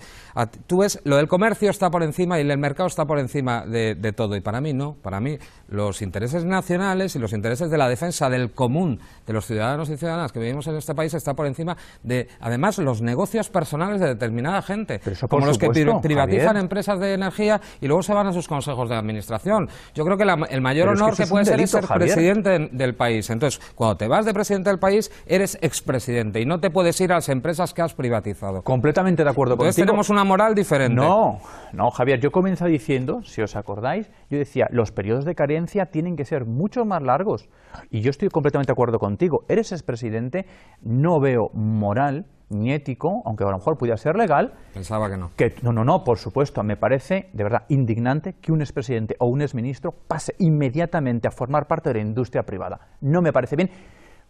tú ves, lo del comercio está por encima y el mercado está por encima de, todo. Y para mí no, para mí los intereses nacionales y los intereses de la defensa del común de los ciudadanos y ciudadanas que vivimos en este país está por encima de, además, los negocios personales de determinada gente, como los que privatizan empresas de energía y luego se van a sus consejos de administración. Yo creo que el mayor honor que, puede ser es ser presidente del país entonces, cuando te vas de presidente del país, eres expresidente y no te puedes ir a las empresas que has privatizado. Completamente de acuerdo Entonces tenemos una moral diferente. No, no, Javier, yo comienzo diciendo, si os acordáis, yo decía, los periodos de carencia tienen que ser mucho más largos. Y yo estoy completamente de acuerdo contigo. Eres expresidente, no veo moral ni ético, aunque a lo mejor pudiera ser legal. Pensaba que no. Que, no, no, no, por supuesto. Me parece de verdad indignante que un expresidente o un exministro pase inmediatamente a formar parte de la industria privada. No me parece bien,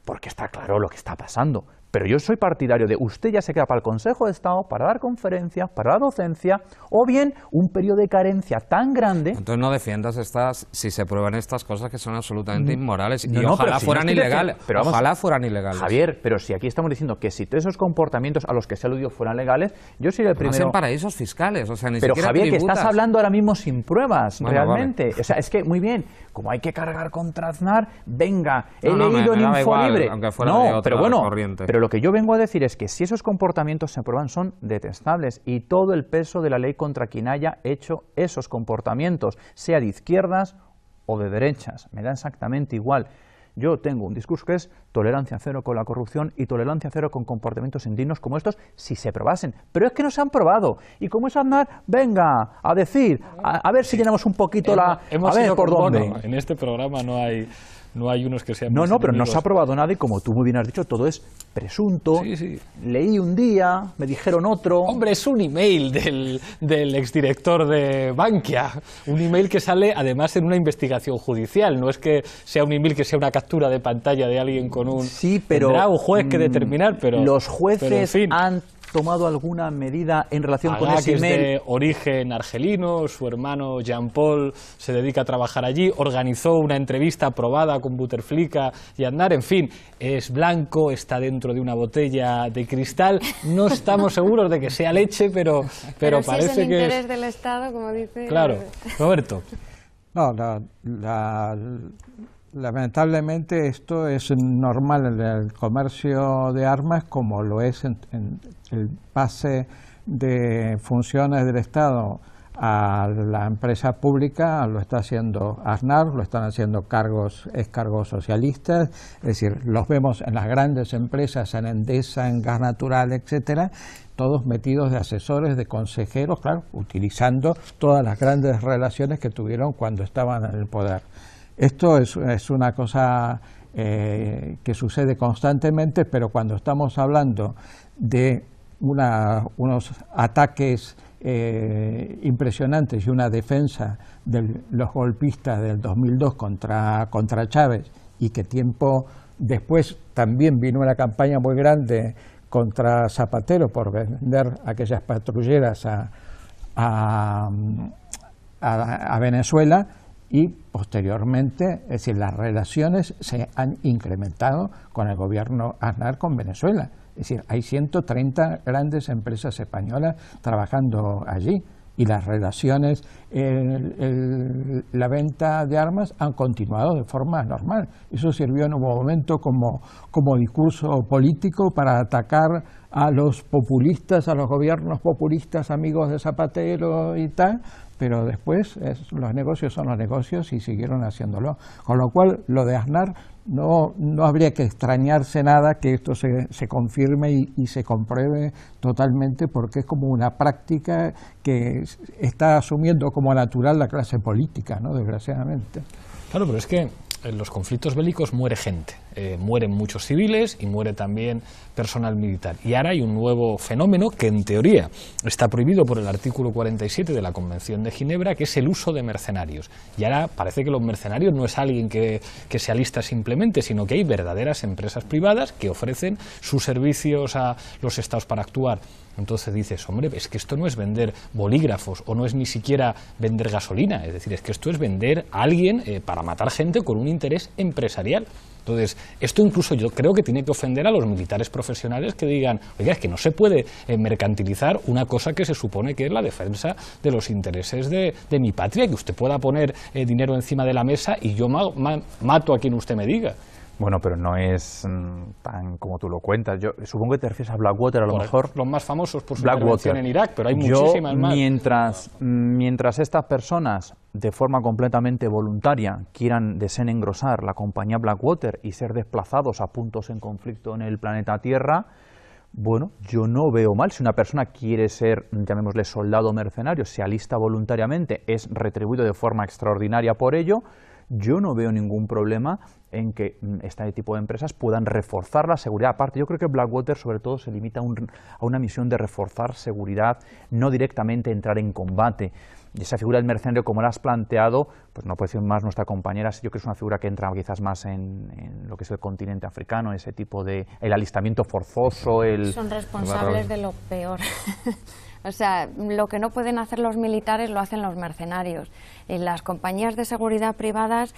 porque está claro lo que está pasando. Pero yo soy partidario de usted ya se queda para el Consejo de Estado, para dar conferencias, para la docencia, o bien un periodo de carencia tan grande. Entonces no defiendas estas, si se prueban estas cosas que son absolutamente mm. inmorales y ojalá, fueran, ilegales, ojalá fueran ilegales. Javier, pero si aquí estamos diciendo que si todos esos comportamientos a los que se aludió fueran legales, yo sería el primero. Hacen paraísos fiscales, o sea, ni Pero Javier, que estás hablando ahora mismo sin pruebas, realmente. O sea, es que muy bien, como hay que cargar contra Aznar, venga, he leído en info libre. Aunque fuera no, de pero bueno, corriente lo que yo vengo a decir es que si esos comportamientos se prueban son detestables y todo el peso de la ley contra quien haya hecho esos comportamientos, sea de izquierdas o de derechas, me da exactamente igual. Yo tengo un discurso que es tolerancia cero con la corrupción y tolerancia cero con comportamientos indignos como estos si se probasen. Pero es que no se han probado. Y como es andar, venga, a decir, a, ver si llenamos un poquito la... Hemos a ver por dónde. En este programa no hay no hay unos que sean... No, no, pero no se ha probado nada y como tú muy bien has dicho, todo es presunto. Sí, sí. Leí un día, me dijeron otro... Hombre, es un email del, del exdirector de Bankia, un email que sale además en una investigación judicial, no es que sea un email que sea una captura de pantalla de alguien con un... Sí, pero... Tendrá un juez que mm, determinar, pero... Los jueces han tomado alguna medida en relación con ese que Es de origen argelino, su hermano Jean Paul se dedica a trabajar allí, organizó una entrevista aprobada con Butterflika y Andar, en fin, es blanco, está dentro de una botella de cristal, no estamos seguros de que sea leche, pero, pero, parece es que interés del Estado, como dice... Claro, Roberto. No, lamentablemente esto es normal en el comercio de armas como lo es en, el pase de funciones del Estado a la empresa pública lo está haciendo Aznar, lo están haciendo cargos, excargos socialistas, es decir, los vemos en las grandes empresas, en Endesa, en Gas Natural, etcétera, todos metidos de asesores, de consejeros, claro, utilizando todas las grandes relaciones que tuvieron cuando estaban en el poder. Esto es, una cosa eh, que sucede constantemente, pero cuando estamos hablando de una, unos ataques eh, impresionantes y una defensa de los golpistas del 2002 contra, contra Chávez y que tiempo después también vino una campaña muy grande contra Zapatero por vender aquellas patrulleras a, Venezuela y posteriormente, es decir, las relaciones se han incrementado con el gobierno Aznar con Venezuela. Es decir, hay 130 grandes empresas españolas trabajando allí y las relaciones, la venta de armas han continuado de forma normal. Eso sirvió en un momento como, como discurso político para atacar a los populistas, a los gobiernos populistas amigos de Zapatero y tal, pero después los negocios son los negocios y siguieron haciéndolo. Con lo cual, lo de Aznar no, no habría que extrañarse nada que esto se, se confirme y, se compruebe totalmente porque es como una práctica que está asumiendo como natural la clase política, ¿no? desgraciadamente. Claro, pero es que en los conflictos bélicos muere gente eh, mueren muchos civiles y muere también personal militar. Y ahora hay un nuevo fenómeno que en teoría está prohibido por el artículo 47 de la Convención de Ginebra, que es el uso de mercenarios. Y ahora parece que los mercenarios no es alguien que, que se alista simplemente, sino que hay verdaderas empresas privadas que ofrecen sus servicios a los estados para actuar. Entonces dices, hombre, es que esto no es vender bolígrafos o no es ni siquiera vender gasolina, es decir, es que esto es vender a alguien eh, para matar gente con un interés empresarial. Entonces, esto incluso yo creo que tiene que ofender a los militares profesionales que digan, oiga, es que no se puede eh, mercantilizar una cosa que se supone que es la defensa de los intereses de, mi patria, que usted pueda poner eh, dinero encima de la mesa y yo mato a quien usted me diga. Bueno, pero no es mm, tan como tú lo cuentas. Yo supongo que te refieres a Blackwater, a lo mejor. Los más famosos por su Blackwater. en Irak, pero hay muchísimas más. Mientras, mm, mientras estas personas, de forma completamente voluntaria, quieran desenengrosar la compañía Blackwater y ser desplazados a puntos en conflicto en el planeta Tierra, bueno, yo no veo mal si una persona quiere ser, llamémosle soldado mercenario, se alista voluntariamente, es retribuido de forma extraordinaria por ello, yo no veo ningún problema en que mm, este tipo de empresas puedan reforzar la seguridad. Aparte, yo creo que Blackwater sobre todo se limita a, una misión de reforzar seguridad, no directamente entrar en combate. Y esa figura del mercenario, como la has planteado, pues no puede ser más nuestra compañera, yo creo que es una figura que entra quizás más en, en lo que es el continente africano, ese tipo de... el alistamiento forzoso, el... Son responsables de lo peor. O sea, lo que no pueden hacer los militares lo hacen los mercenarios. En las compañías de seguridad privadas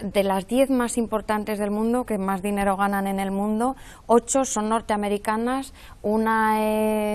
de las 10 más importantes del mundo, que más dinero ganan en el mundo, ocho son norteamericanas, una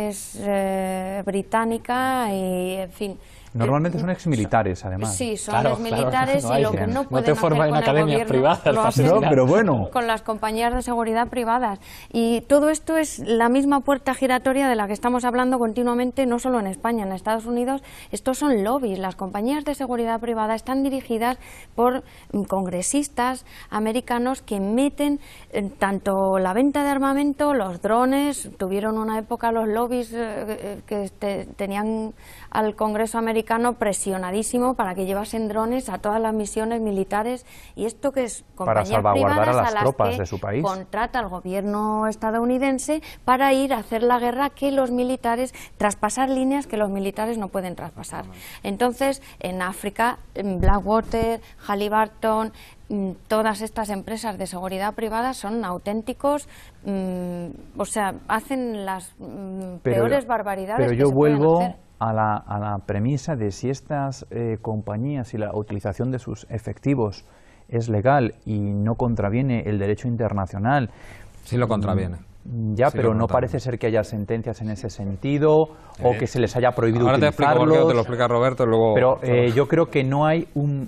es eh, británica y, en fin, Normalmente son exmilitares, además. Sí, son exmilitares y lo que no, pueden hacer con en academias privadas. pero bueno. Con las compañías de seguridad privadas. Y todo esto es la misma puerta giratoria de la que estamos hablando continuamente, no solo en España, en Estados Unidos. Estos son lobbies. Las compañías de seguridad privada están dirigidas por mm, congresistas americanos que meten eh, tanto la venta de armamento, los drones, tuvieron una época los lobbies eh, eh, que tenían al Congreso americano presionadísimo para que llevasen drones a todas las misiones militares y esto que es para salvaguardar a las, tropas de su país. Contrata al gobierno estadounidense para ir a hacer la guerra que los militares traspasar líneas que los militares no pueden traspasar. Entonces, en África, Blackwater, Halliburton, mm, todas estas empresas de seguridad privada son auténticos, mm, o sea, hacen las mm, peores barbaridades. Pero que yo se vuelvo. Pueden a la, a la premisa de si estas eh, compañías y la utilización de sus efectivos es legal y no contraviene el derecho internacional. Sí lo contraviene. Mm, ya, pero no parece ser que haya sentencias en ese sentido o eh, que se les haya prohibido ahora utilizarlos. Te, Roberto luego. Pero eh, yo creo que no hay un,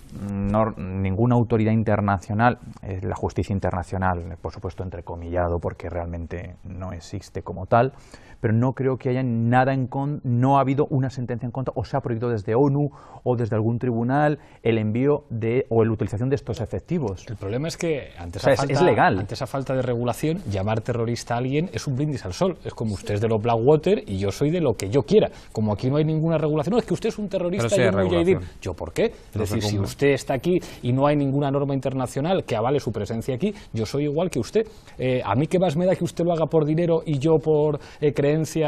ninguna autoridad internacional, la justicia internacional, por supuesto entrecomillado, porque realmente no existe como tal pero no creo que haya nada en contra, no ha habido una sentencia en contra o se ha prohibido desde ONU o desde algún tribunal el envío de o la utilización de estos efectivos. El problema es que antes es legal. Ante esa falta de regulación, llamar terrorista a alguien es un brindis al sol. Es como usted es de los Blackwater y yo soy de lo que yo quiera. Como aquí no hay ninguna regulación, es que usted es un terrorista y yo ir ¿Yo por qué? Es decir, si usted está aquí y no hay ninguna norma internacional que avale su presencia aquí, yo soy igual que usted. Eh, a mí qué más me da que usted lo haga por dinero y yo por eh,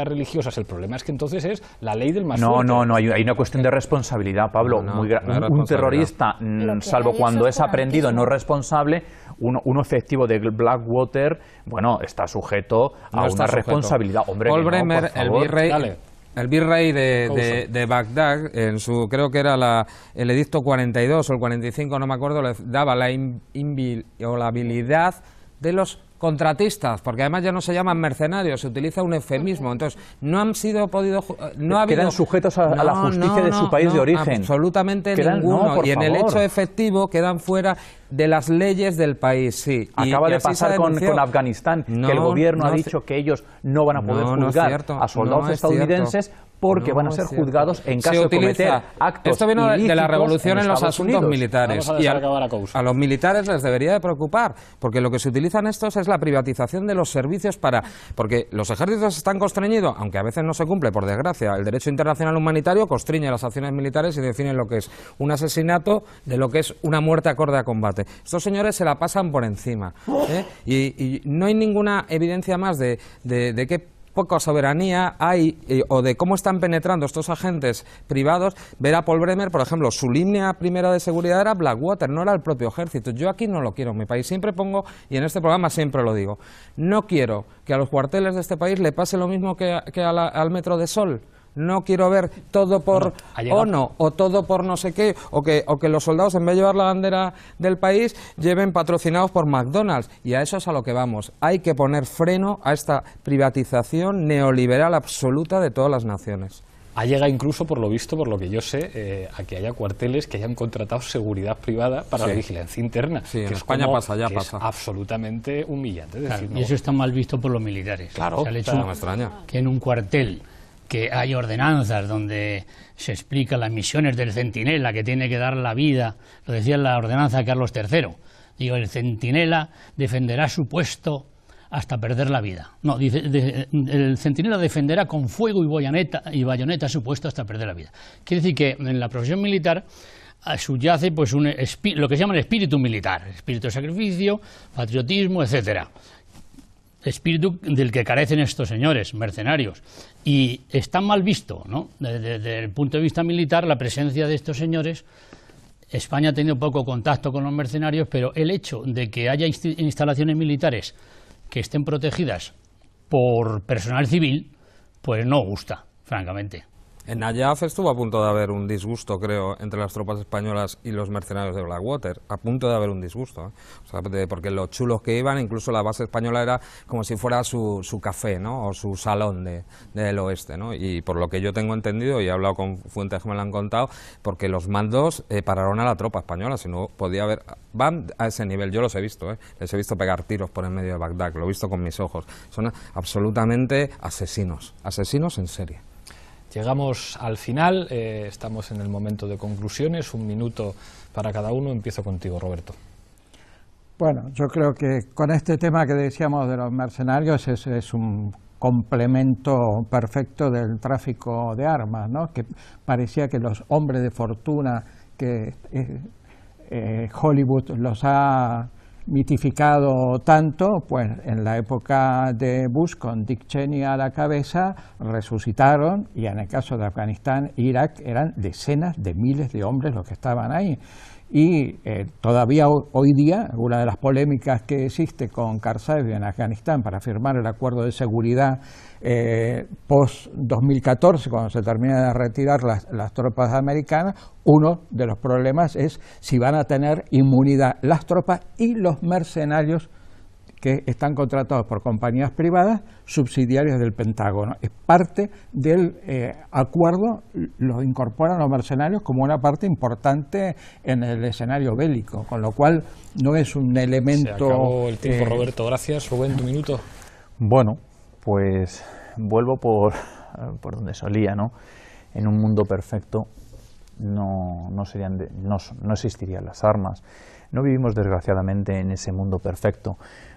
religiosas. El problema es que entonces es la ley del más no, No, no, hay, una cuestión de responsabilidad, Pablo. un, terrorista, mm, salvo cuando es aprendido no responsable, un efectivo de Blackwater, bueno, está sujeto a una responsabilidad. Hombre, Paul Bremer, el virrey... El virrey de, Bagdad, en su, creo que era la, el edicto 42 o el 45, no me acuerdo, le daba la inviolabilidad de los contratistas, porque además ya no se llaman mercenarios, se utiliza un eufemismo. Entonces, no han sido podido. Eh, no ha Quedan habido, sujetos a, la justicia de su país de origen. Absolutamente ninguno. y en el hecho efectivo quedan fuera de las leyes del país, sí. Acaba de pasar con, con, Afganistán, que el gobierno ha dicho que ellos no van a poder juzgar a soldados estadounidenses porque van a ser juzgados en caso de cometer actos Esto vino de la revolución en, los asuntos militares. a, los militares les debería de preocupar, porque lo que se utilizan estos es la privatización de los servicios para... Porque los ejércitos están constreñidos, aunque a veces no se cumple, por desgracia, el derecho internacional humanitario constriñe las acciones militares y define lo que es un asesinato de lo que es una muerte acorde a combate. Estos señores se la pasan por encima. ¿eh? Y, no hay ninguna evidencia más de, de, de qué poca soberanía hay eh, o de cómo están penetrando estos agentes privados. Ver a Paul Bremer, por ejemplo, su línea primera de seguridad era Blackwater, no era el propio ejército. Yo aquí no lo quiero en mi país. Siempre pongo, y en este programa siempre lo digo, no quiero que a los cuarteles de este país le pase lo mismo que, que al metro de Sol no quiero ver todo por no, o todo por no sé qué, o que, o que los soldados en vez de llevar la bandera del país lleven patrocinados por McDonald's. Y a eso es a lo que vamos. Hay que poner freno a esta privatización neoliberal absoluta de todas las naciones. Ha llegado incluso, por lo visto, por lo que yo sé, eh, a que haya cuarteles que hayan contratado seguridad privada para la vigilancia interna. que en España pasa, ya pasa. absolutamente humillante. Y eso está mal visto por los militares. Claro, el Que en un cuartel que hay ordenanzas donde se explican las misiones del centinela que tiene que dar la vida, lo decía la ordenanza de Carlos III. Digo, el centinela defenderá su puesto hasta perder la vida. No, dice, el centinela defenderá con fuego y, bayoneta, y bayoneta su puesto hasta perder la vida. Quiere decir que en la profesión militar ah, subyace pues un lo que se llama el espíritu militar, espíritu de sacrificio, patriotismo, etcétera espíritu del que carecen estos señores, mercenarios. Y está mal visto, ¿no? Desde, el punto de vista militar, la presencia de estos señores. España ha tenido poco contacto con los mercenarios, pero el hecho de que haya instalaciones militares que estén protegidas por personal civil, pues no gusta, francamente. En Najaf estuvo a punto de haber un disgusto, creo, entre las tropas españolas y los mercenarios de Blackwater. A punto de haber un disgusto. ¿eh? porque los chulos que iban, incluso la base española era como si fuera su, su café, ¿no? O su salón de, del oeste, ¿no? Y por lo que yo tengo entendido, y he hablado con fuentes que me lo han contado, porque los mandos eh, pararon a la tropa española, si no podía haber... Van a ese nivel, yo los he visto, ¿eh? Les he visto pegar tiros por el medio de Bagdad, lo he visto con mis ojos. Son absolutamente asesinos, asesinos en serie. Llegamos al final, eh, estamos en el momento de conclusiones, un minuto para cada uno. Empiezo contigo, Roberto. Bueno, yo creo que con este tema que decíamos de los mercenarios es, un complemento perfecto del tráfico de armas, ¿no? que parecía que los hombres de fortuna que eh, eh, Hollywood los ha mitificado tanto, pues en la época de Bush, con Dick Cheney a la cabeza, resucitaron, y en el caso de Afganistán, Irak, eran decenas de miles de hombres los que estaban ahí. Y eh, todavía hoy día, una de las polémicas que existe con Karzai en Afganistán para firmar el acuerdo de seguridad eh, post-2014, cuando se termina de retirar las, tropas americanas, uno de los problemas es si van a tener inmunidad las tropas y los mercenarios que están contratados por compañías privadas subsidiarias del Pentágono. Es parte del eh, acuerdo, los incorporan los mercenarios como una parte importante en el escenario bélico, con lo cual no es un elemento... el tiempo, eh, Roberto. Gracias. Rubén, tu minuto. Bueno, pues vuelvo por, donde solía, ¿no? En un mundo perfecto no, serían no, no existirían las armas. No vivimos desgraciadamente en ese mundo perfecto.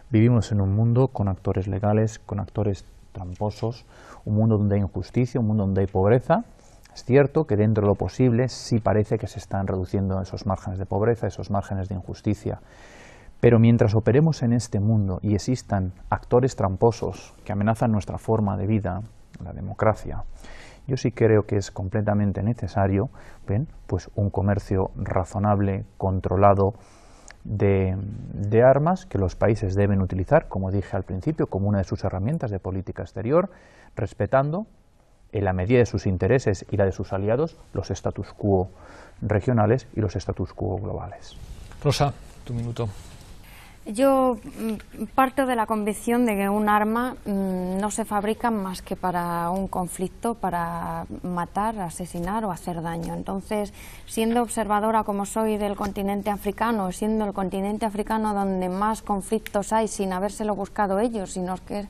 Vivimos en un mundo con actores legales, con actores tramposos, un mundo donde hay injusticia, un mundo donde hay pobreza. Es cierto que dentro de lo posible sí parece que se están reduciendo esos márgenes de pobreza, esos márgenes de injusticia. Pero mientras operemos en este mundo y existan actores tramposos que amenazan nuestra forma de vida, la democracia, yo sí creo que es completamente necesario ¿ven? Pues un comercio razonable, controlado de, de, armas que los países deben utilizar, como dije al principio, como una de sus herramientas de política exterior, respetando en la medida de sus intereses y la de sus aliados los status quo regionales y los status quo globales. Rosa, tu minuto. Yo mm, parto de la convicción de que un arma mm, no se fabrica más que para un conflicto, para matar, asesinar o hacer daño. Entonces, siendo observadora como soy del continente africano, siendo el continente africano donde más conflictos hay sin habérselo buscado ellos, sino que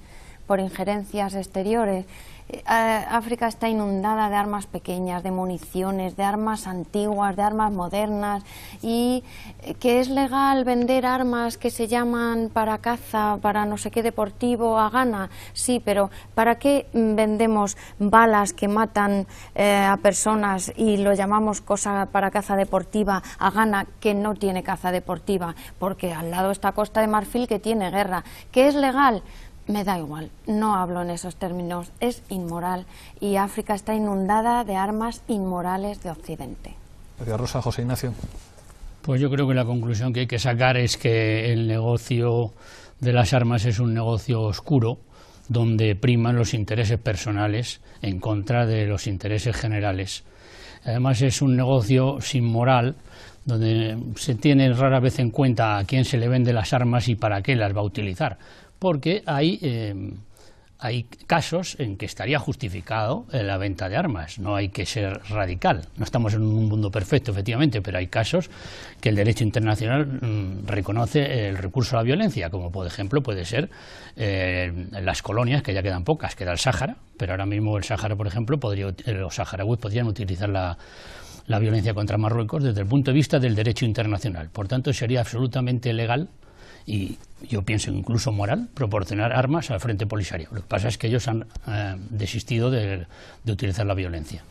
por injerencias exteriores, eh, África está inundada de armas pequeñas, de municiones, de armas antiguas, de armas modernas y eh, que es legal vender armas que se llaman para caza, para no sé qué deportivo a gana... sí, pero ¿para qué vendemos balas que matan eh, a personas y lo llamamos cosa para caza deportiva a gana... que no tiene caza deportiva? Porque al lado está Costa de Marfil que tiene guerra, que es legal me da igual, no hablo en esos términos, es inmoral y África está inundada de armas inmorales de Occidente. María Rosa, José Ignacio. Pues yo creo que la conclusión que hay que sacar es que el negocio de las armas es un negocio oscuro donde priman los intereses personales en contra de los intereses generales. Además es un negocio sin moral donde se tiene rara vez en cuenta a quién se le vende las armas y para qué las va a utilizar porque em, hay, casos en que estaría justificado eh, la venta de armas, no hay que ser radical. No estamos en un mundo perfecto, efectivamente, pero hay casos que el derecho internacional mm, reconoce el recurso a la violencia, como por ejemplo puede ser eh, las colonias, que ya quedan pocas, queda el Sáhara, pero ahora mismo el Sáhara, por ejemplo, eh, los saharauis podrían utilizar la, la violencia contra Marruecos desde el punto de vista del derecho internacional. Por tanto, sería absolutamente legal y yo pienso incluso moral, proporcionar armas al Frente Polisario. Lo que pasa es que ellos han eh, desistido de, utilizar la violencia.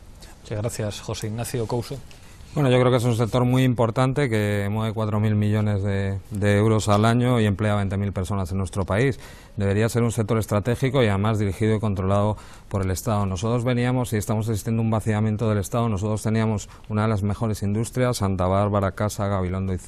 Muchas gracias, José Ignacio Couso. Bueno, yo creo que es un sector muy importante que mueve 4.000 millones de, euros al año y emplea a 20.000 personas en nuestro país. Debería ser un sector estratégico y además dirigido y controlado por el Estado. Nosotros veníamos y estamos asistiendo a un vaciamiento del Estado. Nosotros teníamos una de las mejores industrias, Santa Bárbara, Casa, Gabilondo y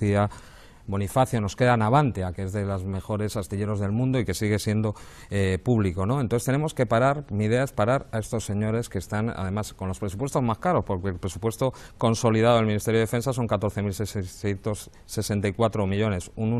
Bonifacio nos queda a que es de los mejores astilleros del mundo y que sigue siendo eh, público. ¿no? Entonces tenemos que parar, mi idea es parar a estos señores que están además con los presupuestos más caros, porque el presupuesto consolidado del Ministerio de Defensa son 14.664 millones, un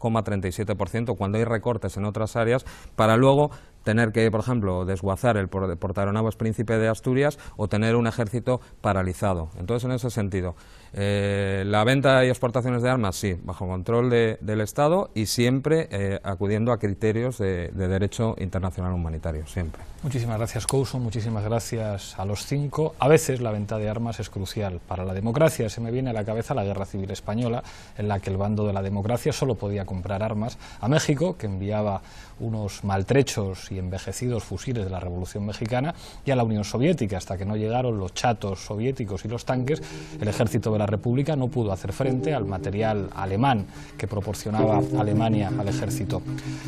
1,37%, cuando hay recortes en otras áreas, para luego tener que, por ejemplo, desguazar el portaronavos príncipe de Asturias o tener un ejército paralizado. Entonces, en ese sentido, eh, la venta y exportaciones de armas, sí, bajo control del Estado y siempre eh, acudiendo a criterios de, de, derecho internacional humanitario, siempre. Muchísimas gracias, Couso, muchísimas gracias a los cinco. A veces la venta de armas es crucial para la democracia. Se me viene a la cabeza la Guerra Civil Española, en la que el bando de la democracia solo podía comprar armas a México, que enviaba unos maltrechos y envejecidos fusiles de la Revolución Mexicana y a la Unión Soviética. Hasta que no llegaron los chatos soviéticos y los tanques, el ejército de la República no pudo hacer frente al material alemán que proporcionaba Alemania al ejército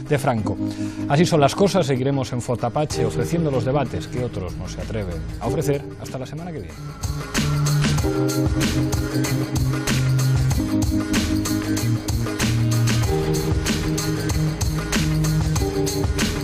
de Franco. Así son las cosas, seguiremos en Fortapache ofreciendo los debates que otros no se atreven a ofrecer. Hasta la semana que viene. Música